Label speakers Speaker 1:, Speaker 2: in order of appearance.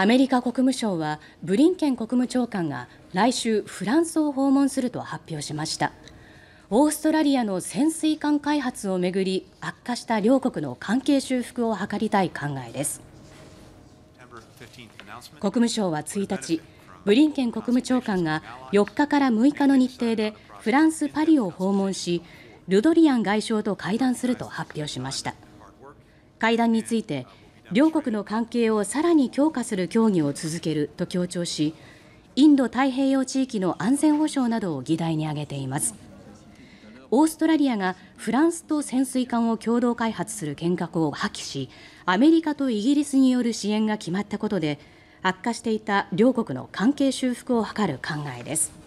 Speaker 1: アメリカ国務省はブリンケン国務長官が来週フランスを訪問すると発表しましたオーストラリアの潜水艦開発をめぐり悪化した両国の関係修復を図りたい考えです国務省は1日ブリンケン国務長官が4日から6日の日程でフランス・パリを訪問しルドリアン外相と会談すると発表しました会談について両国の関係をさらに強化する協議を続けると強調しインド太平洋地域の安全保障などを議題に挙げていますオーストラリアがフランスと潜水艦を共同開発する見学を破棄しアメリカとイギリスによる支援が決まったことで悪化していた両国の関係修復を図る考えです。